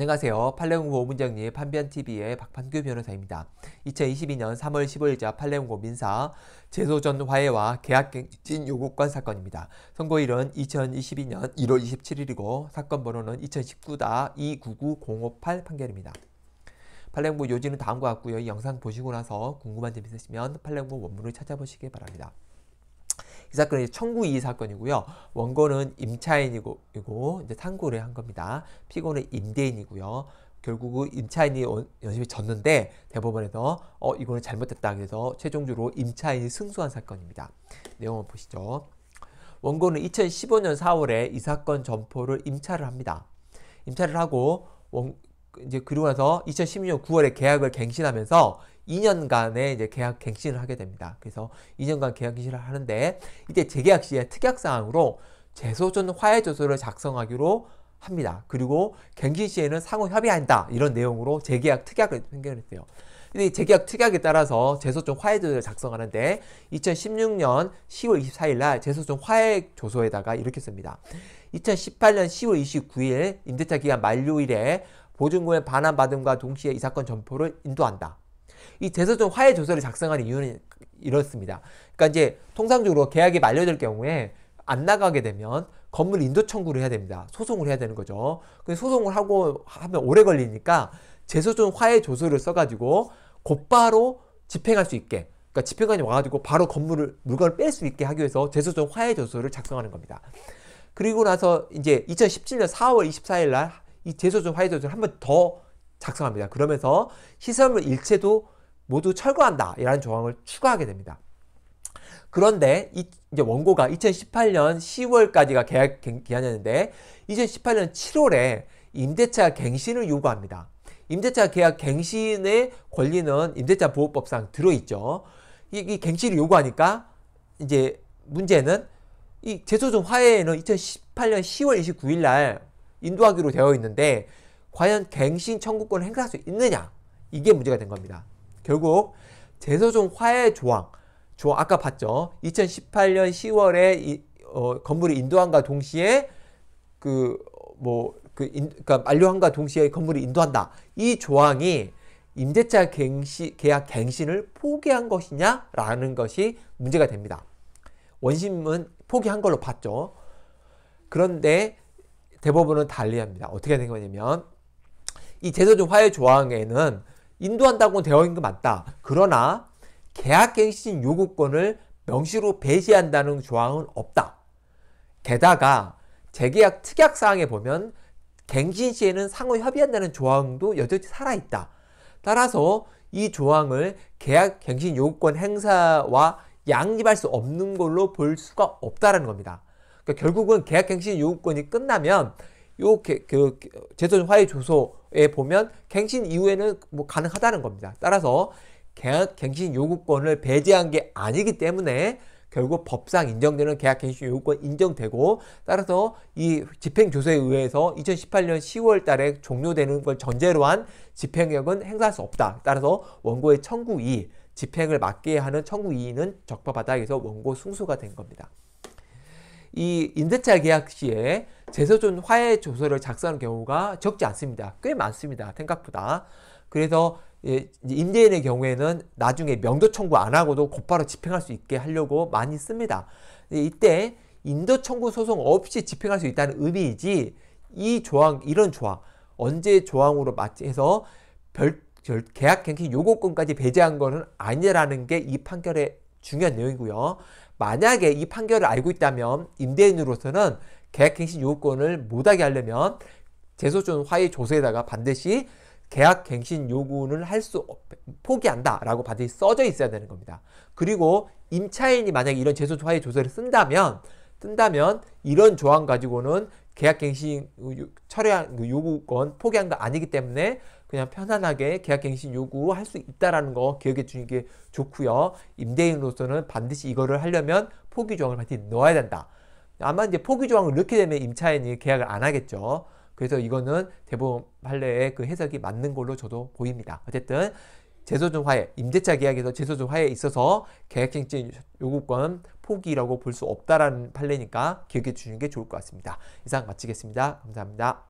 안녕하세요. 팔레옹고 문정리 판변TV의 박판규 변호사입니다. 2022년 3월 15일자 팔레옹고 민사 제소전 화해와 계약갱신 요구권 사건입니다. 선고일은 2022년 1월 27일이고 사건 번호는 2019-299058 판결입니다. 팔레옹고 요지는 다음과 같고요. 영상 보시고 나서 궁금한 점 있으시면 팔레옹고 원문을 찾아보시기 바랍니다. 이 사건은 이제 청구이의 사건이고요. 원고는 임차인이고 이고 이제 상고를 한 겁니다. 피고는 임대인이고요. 결국은 임차인이 연심이 졌는데 대법원에서 어 이거는 잘못됐다 그래서 최종적으로 임차인이 승소한 사건입니다. 내용을 보시죠. 원고는 2015년 4월에 이 사건 점포를 임차를 합니다. 임차를 하고 원, 이제 그리고 나서 2016년 9월에 계약을 갱신하면서 2년간의 이제 계약 갱신을 하게 됩니다. 그래서 2년간 계약 갱신을 하는데 이때 재계약 시에 특약 사항으로 재소전 화해 조서를 작성하기로 합니다. 그리고 갱신 시에는 상호 협의한다 이런 내용으로 재계약 특약을 생겨냈대요. 근데 재계약 특약에 따라서 재소전 화해 조서를 작성하는데 2016년 10월 24일 날 재소전 화해 조서에다가 이렇게 씁니다. 2018년 10월 29일 임대차 기간 만료일에 보증금의 반환 받음과 동시에 이 사건 점포를 인도한다. 이대소전 화해 조서를 작성한 이유는 이렇습니다. 그러니까 이제 통상적으로 계약이 만료될 경우에 안 나가게 되면 건물 인도 청구를 해야 됩니다. 소송을 해야 되는 거죠. 소송을 하고 하면 오래 걸리니까 재소존 화해 조서를 써가지고 곧바로 집행할 수 있게 그러니까 집행관이 와가지고 바로 건물을 물건을 뺄 수 있게 하기 위해서 재소존 화해 조서를 작성하는 겁니다. 그리고 나서 이제 2017년 4월 24일 날 이 재소존 화해 조서를 한번더 작성합니다. 그러면서 시설물 일체도 모두 철거한다. 이라는 조항을 추가하게 됩니다. 그런데 이, 이제 원고가 2018년 10월까지가 계약 기한이었는데 2018년 7월에 임대차 갱신을 요구합니다. 임대차 계약 갱신의 권리는 임대차 보호법상 들어있죠. 이, 이 갱신을 요구하니까 이제 문제는 이 재소송 화해에는 2018년 10월 29일 날 인도하기로 되어 있는데 과연 갱신 청구권을 행사할 수 있느냐 이게 문제가 된 겁니다. 결국 제소종 화해 조항, 조항 아까 봤죠. 2018년 10월에 이, 어, 건물을 인도한과 동시에 그 뭐 그 그 그러니까 만료한과 동시에 건물을 인도한다. 이 조항이 임대차 갱시, 계약 갱신을 포기한 것이냐라는 것이 문제가 됩니다. 원심은 포기한 걸로 봤죠. 그런데 대법원은 달리합니다. 어떻게 된 거냐면 이 제도적 화해 조항에는 인도한다고 되어 있는 게 맞다. 그러나 계약갱신 요구권을 명시로 배제한다는 조항은 없다. 게다가 재계약 특약 사항에 보면 갱신 시에는 상호 협의한다는 조항도 여전히 살아있다. 따라서 이 조항을 계약 갱신 요구권 행사와 양립할 수 없는 걸로 볼 수가 없다는 겁니다. 그러니까 결국은 계약 갱신 요구권이 끝나면 요 개, 그, 제선 화해 조서에 보면 갱신 이후에는 뭐 가능하다는 겁니다. 따라서 계약 갱신 요구권을 배제한 게 아니기 때문에 결국 법상 인정되는 계약 갱신 요구권 인정되고 따라서 이 집행 조서에 의해서 2018년 10월 달에 종료되는 걸 전제로 한 집행력은 행사할 수 없다. 따라서 원고의 청구 이 집행을 맡게 하는 청구 이의는 적법하다 해서 원고 승소가 된 겁니다. 이 임대차 계약 시에 재서존 화해 조서를 작성하는 경우가 적지 않습니다. 꽤 많습니다. 생각보다. 그래서 예, 임대인의 경우에는 나중에 명도 청구 안 하고도 곧바로 집행할 수 있게 하려고 많이 씁니다. 이때 인도 청구 소송 없이 집행할 수 있다는 의미이지 이 조항 이런 조항 언제 조항으로 맞치해서 별, 별 계약 갱신 요구권까지 배제한 것은 아니라는 게 이 판결의 중요한 내용이고요. 만약에 이 판결을 알고 있다면 임대인으로서는 계약갱신 요건을 못하게 하려면 재소존 화해 조서에다가 반드시 계약갱신 요구를 할수 포기한다 라고 반드시 써져 있어야 되는 겁니다. 그리고 임차인이 만약에 이런 재소존 화해 조서를 쓴다면 쓴다면 이런 조항 가지고는 계약갱신 철회한 그 요구권 포기한 거 아니기 때문에 그냥 편안하게 계약갱신 요구할 수 있다라는 거 기억해 주는 게 좋고요. 임대인으로서는 반드시 이거를 하려면 포기 조항을 반드시 넣어야 된다. 아마 이제 포기 조항을 넣게 되면 임차인이 계약을 안 하겠죠. 그래서 이거는 대법원 판례의 그 해석이 맞는 걸로 저도 보입니다. 어쨌든 재소중 화해, 임대차 계약에서 재소중 화해에 있어서 계약갱신 요구권 포기라고 볼 수 없다라는 판례니까 기억해 주시는 게 좋을 것 같습니다. 이상 마치겠습니다. 감사합니다.